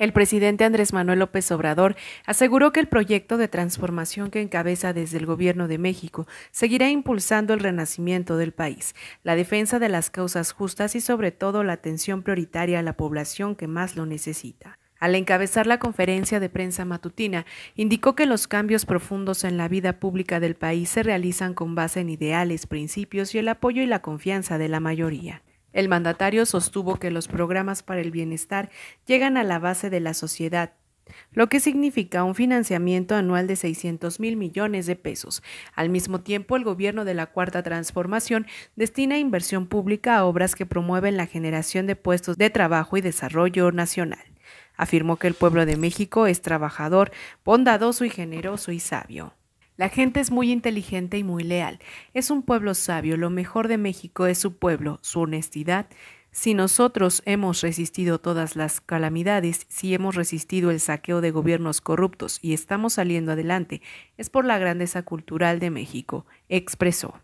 El presidente Andrés Manuel López Obrador aseguró que el proyecto de transformación que encabeza desde el Gobierno de México seguirá impulsando el renacimiento del país, la defensa de las causas justas y sobre todo la atención prioritaria a la población que más lo necesita. Al encabezar la conferencia de prensa matutina, indicó que los cambios profundos en la vida pública del país se realizan con base en ideales, principios y el apoyo y la confianza de la mayoría. El mandatario sostuvo que los programas para el bienestar llegan a la base de la sociedad, lo que significa un financiamiento anual de 600 mil millones de pesos. Al mismo tiempo, el gobierno de la Cuarta Transformación destina inversión pública a obras que promueven la generación de puestos de trabajo y desarrollo nacional. Afirmó que el pueblo de México es trabajador, bondadoso y generoso y sabio. La gente es muy inteligente y muy leal. Es un pueblo sabio. Lo mejor de México es su pueblo, su honestidad. Si nosotros hemos resistido todas las calamidades, si hemos resistido el saqueo de gobiernos corruptos y estamos saliendo adelante, es por la grandeza cultural de México, expresó.